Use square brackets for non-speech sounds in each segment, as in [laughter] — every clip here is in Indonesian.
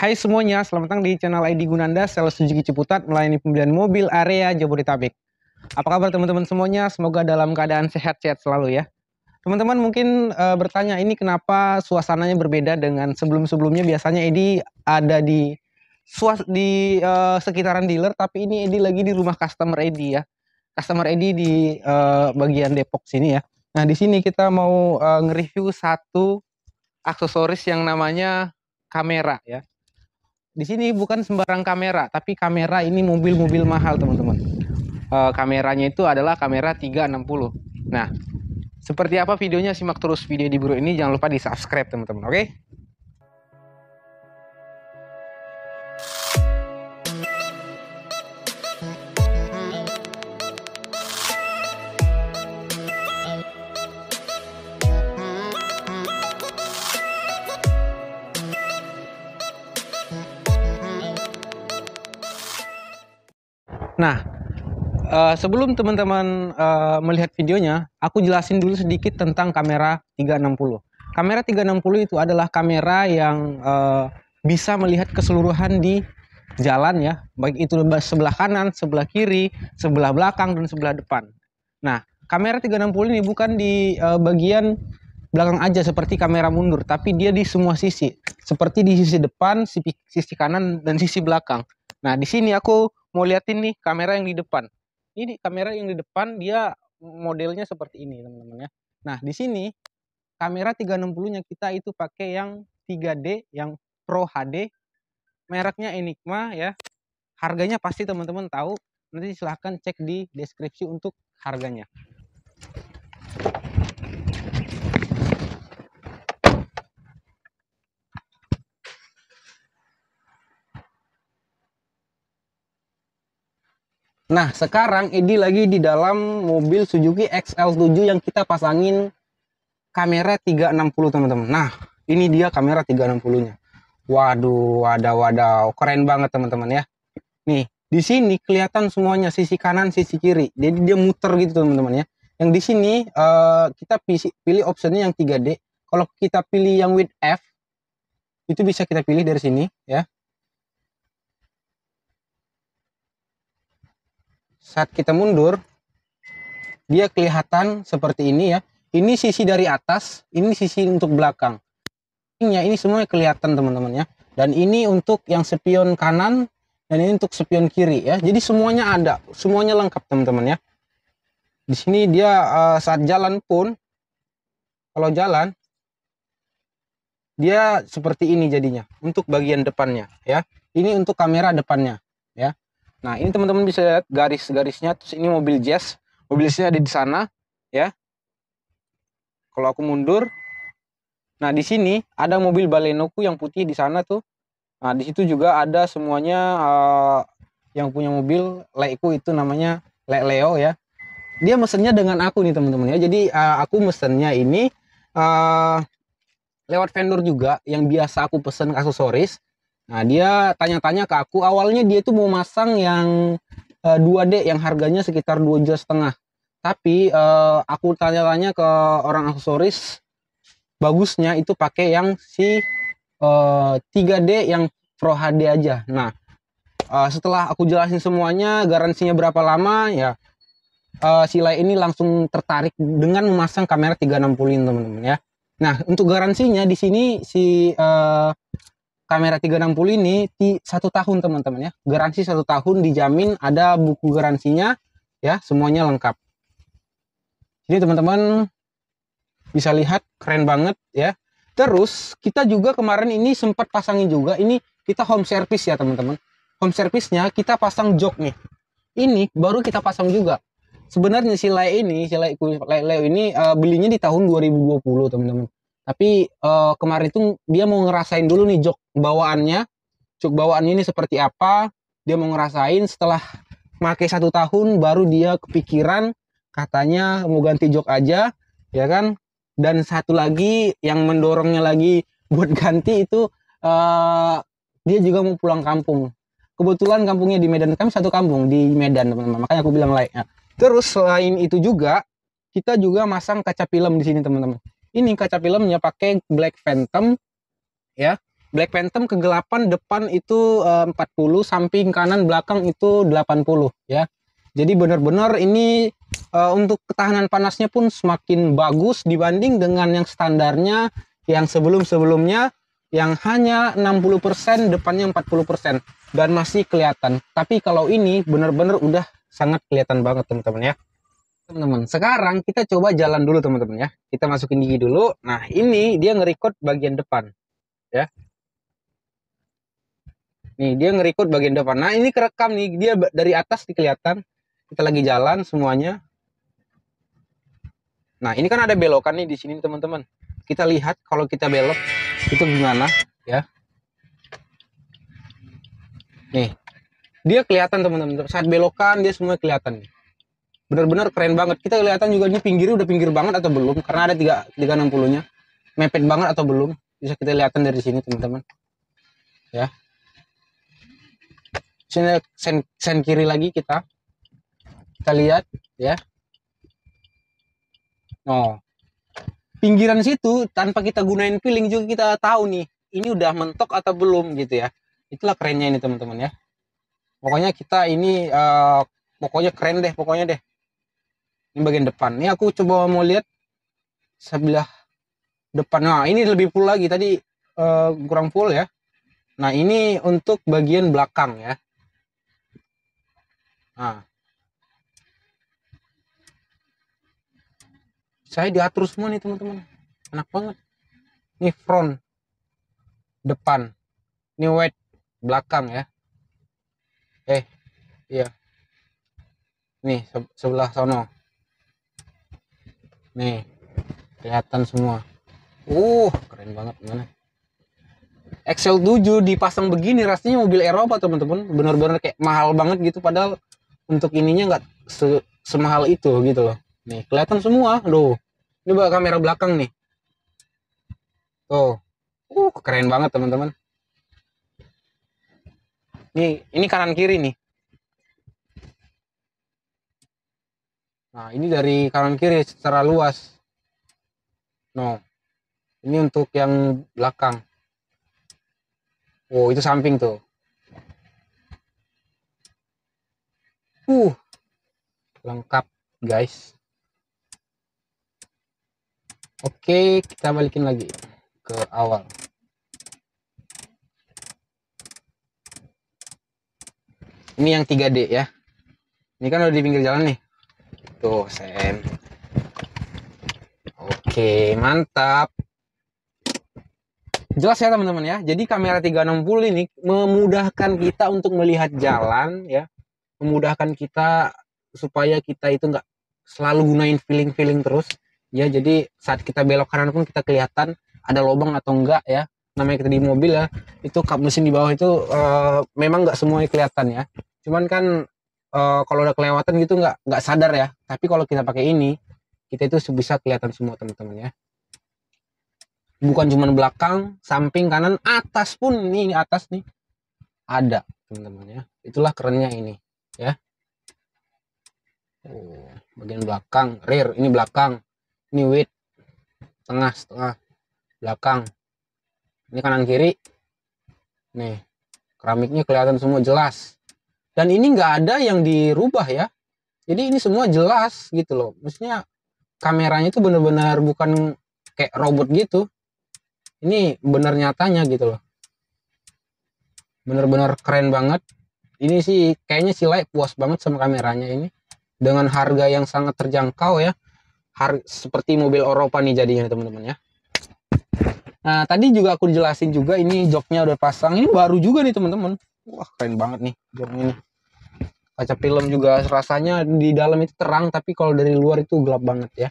Hai semuanya, selamat datang di channel ID Gunanda, sales Suzuki Ciputat, melayani pembelian mobil area Jabodetabek. Apa kabar teman-teman semuanya? Semoga dalam keadaan sehat-sehat selalu ya. Teman-teman mungkin e, bertanya ini kenapa suasananya berbeda dengan sebelum-sebelumnya biasanya Edi ada di suas di e, sekitaran dealer tapi ini Edi lagi di rumah customer Edi ya. Customer Edi di e, bagian Depok sini ya. Nah, di sini kita mau e, nge-review satu aksesoris yang namanya kamera ya. Di sini bukan sembarang kamera, tapi kamera ini mobil-mobil mahal, teman-teman. E, kameranya itu adalah kamera 360. Nah, seperti apa videonya simak terus video di Bro ini, jangan lupa di-subscribe, teman-teman. Oke? Okay? Nah, uh, sebelum teman-teman uh, melihat videonya, aku jelasin dulu sedikit tentang kamera 360. Kamera 360 itu adalah kamera yang uh, bisa melihat keseluruhan di jalan ya, baik itu sebelah kanan, sebelah kiri, sebelah belakang dan sebelah depan. Nah, kamera 360 ini bukan di uh, bagian belakang aja seperti kamera mundur, tapi dia di semua sisi, seperti di sisi depan, sisi, sisi kanan dan sisi belakang. Nah, di sini aku mau liatin nih kamera yang di depan. Ini kamera yang di depan dia modelnya seperti ini teman-teman ya. Nah di sini kamera 360-nya kita itu pakai yang 3D yang Pro HD mereknya Enigma ya. Harganya pasti teman-teman tahu. Nanti silahkan cek di deskripsi untuk harganya. Nah, sekarang Edi lagi di dalam mobil Suzuki XL7 yang kita pasangin kamera 360, teman-teman. Nah, ini dia kamera 360-nya. Waduh, wadah, wadah, keren banget, teman-teman ya. Nih, di sini kelihatan semuanya sisi kanan, sisi kiri. Jadi dia muter gitu, teman-teman ya. Yang di sini eh, kita pilih optionnya yang 3D. Kalau kita pilih yang with F, itu bisa kita pilih dari sini ya. saat kita mundur dia kelihatan seperti ini ya ini sisi dari atas ini sisi untuk belakang ini ya ini semuanya kelihatan teman-teman ya dan ini untuk yang spion kanan dan ini untuk spion kiri ya jadi semuanya ada semuanya lengkap teman-teman ya di sini dia uh, saat jalan pun kalau jalan dia seperti ini jadinya untuk bagian depannya ya ini untuk kamera depannya ya Nah, ini teman-teman bisa lihat garis-garisnya. Terus ini mobil Jazz. Mobil Jazznya ada di sana, ya. Kalau aku mundur. Nah, di sini ada mobil Balenoku yang putih di sana tuh. Nah, di situ juga ada semuanya uh, yang punya mobil Leiku itu namanya Le Leo ya. Dia mesennya dengan aku nih, teman-teman ya. Jadi uh, aku mesennya ini uh, lewat vendor juga yang biasa aku pesen aksesoris Nah, dia tanya-tanya ke aku, awalnya dia tuh mau masang yang uh, eh, 2D yang harganya sekitar 2 juta setengah. Tapi uh, aku tanya-tanya ke orang aksesoris, bagusnya itu pakai yang si uh, eh, 3D yang Pro HD aja. Nah, uh, setelah aku jelasin semuanya, garansinya berapa lama, ya uh, Sila ini langsung tertarik dengan memasang kamera 360 teman-teman ya. Nah, untuk garansinya di sini si uh, kamera 360 ini di satu tahun teman-teman ya garansi satu tahun dijamin ada buku garansinya ya semuanya lengkap jadi teman-teman bisa lihat keren banget ya terus kita juga kemarin ini sempat pasangin juga ini kita home service ya teman-teman home servicenya kita pasang jok nih ini baru kita pasang juga sebenarnya si Leo ini si Leo ini uh, belinya di tahun 2020 teman-teman tapi uh, kemarin itu dia mau ngerasain dulu nih jok bawaannya jok bawaannya ini seperti apa dia mau ngerasain setelah make satu tahun baru dia kepikiran katanya mau ganti jok aja ya kan dan satu lagi yang mendorongnya lagi [laughs] buat ganti itu uh, dia juga mau pulang kampung kebetulan kampungnya di Medan kami satu kampung di Medan teman-teman makanya aku bilang like terus selain itu juga kita juga masang kaca film di sini teman-teman ini kaca filmnya pakai Black Phantom ya Black Phantom kegelapan depan itu e, eh, 40 samping kanan belakang itu 80 ya jadi benar-benar ini e, untuk ketahanan panasnya pun semakin bagus dibanding dengan yang standarnya yang sebelum-sebelumnya yang hanya 60% depannya 40% dan masih kelihatan tapi kalau ini benar-benar udah sangat kelihatan banget teman-teman ya teman-teman. Sekarang kita coba jalan dulu teman-teman ya. Kita masukin gigi dulu. Nah ini dia ngerekod bagian depan ya. Nih dia ngerekod bagian depan. Nah ini kerekam nih dia dari atas kelihatan. Kita lagi jalan semuanya. Nah ini kan ada belokan nih di sini teman-teman. Kita lihat kalau kita belok itu gimana ya. Nih dia kelihatan teman-teman. Saat belokan dia semua kelihatan. Nih benar-benar keren banget kita kelihatan juga ini pinggirnya udah pinggir banget atau belum karena ada tiga tiga enam mepet banget atau belum bisa kita kelihatan dari sini teman-teman ya sini sen, sen kiri lagi kita kita lihat ya oh pinggiran situ tanpa kita gunain feeling juga kita tahu nih ini udah mentok atau belum gitu ya itulah kerennya ini teman-teman ya pokoknya kita ini uh, pokoknya keren deh pokoknya deh ini bagian depan ini aku coba mau lihat sebelah depan nah ini lebih full lagi tadi uh, kurang full ya nah ini untuk bagian belakang ya nah saya diatur semua nih teman-teman enak banget ini front depan ini white belakang ya eh iya nih sebelah sono nih kelihatan semua uh keren banget mana Excel 7 dipasang begini rasanya mobil Eropa teman-teman bener-bener kayak mahal banget gitu padahal untuk ininya nggak se semahal itu gitu loh nih kelihatan semua loh ini bawa kamera belakang nih tuh uh keren banget teman-teman nih ini kanan kiri nih Nah, ini dari kanan kiri secara luas. No. Ini untuk yang belakang. Oh, itu samping tuh. Uh. Lengkap, guys. Oke, kita balikin lagi ke awal. Ini yang 3D ya. Ini kan udah di pinggir jalan nih. Tuh, gitu, sen Oke, mantap. Jelas ya teman-teman ya. Jadi kamera 360 ini memudahkan kita untuk melihat jalan ya. Memudahkan kita supaya kita itu nggak selalu gunain feeling-feeling terus. Ya, jadi saat kita belok kanan pun kita kelihatan ada lobang atau enggak ya. Namanya kita di mobil ya, itu kap mesin di bawah itu uh, memang nggak semuanya kelihatan ya. Cuman kan uh, kalau udah kelewatan gitu nggak nggak sadar ya tapi kalau kita pakai ini kita itu bisa kelihatan semua teman-teman ya bukan cuma belakang samping kanan atas pun nih atas nih ada teman-teman ya itulah kerennya ini ya bagian belakang rear ini belakang ini width tengah setengah belakang ini kanan kiri nih keramiknya kelihatan semua jelas dan ini nggak ada yang dirubah ya jadi ini semua jelas gitu loh maksudnya kameranya itu bener-bener bukan kayak robot gitu ini bener nyatanya gitu loh bener-bener keren banget ini sih kayaknya si Lai puas banget sama kameranya ini dengan harga yang sangat terjangkau ya Har seperti mobil Eropa nih jadinya teman-teman ya nah tadi juga aku jelasin juga ini joknya udah pasang ini baru juga nih teman-teman wah keren banget nih jam ini kaca film juga rasanya di dalam itu terang tapi kalau dari luar itu gelap banget ya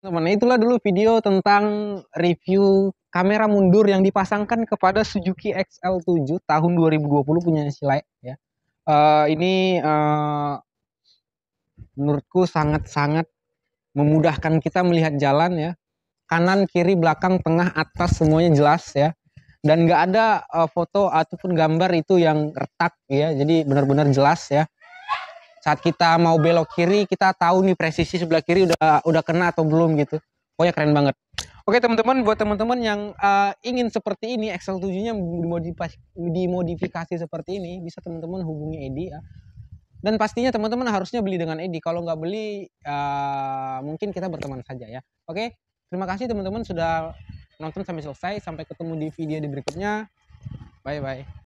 Teman, itulah dulu video tentang review kamera mundur yang dipasangkan kepada Suzuki XL7 tahun 2020 punya Silai ya. Uh, ini uh, menurutku sangat-sangat memudahkan kita melihat jalan ya. Kanan, kiri, belakang, tengah, atas semuanya jelas ya. Dan nggak ada uh, foto ataupun gambar itu yang retak ya. Jadi benar-benar jelas ya saat kita mau belok kiri kita tahu nih presisi sebelah kiri udah udah kena atau belum gitu pokoknya keren banget oke teman-teman buat teman-teman yang uh, ingin seperti ini Excel 7 nya dimodifikasi, dimodifikasi seperti ini bisa teman-teman hubungi Edi ya dan pastinya teman-teman harusnya beli dengan Edi kalau nggak beli uh, mungkin kita berteman saja ya oke terima kasih teman-teman sudah nonton sampai selesai sampai ketemu di video di berikutnya bye bye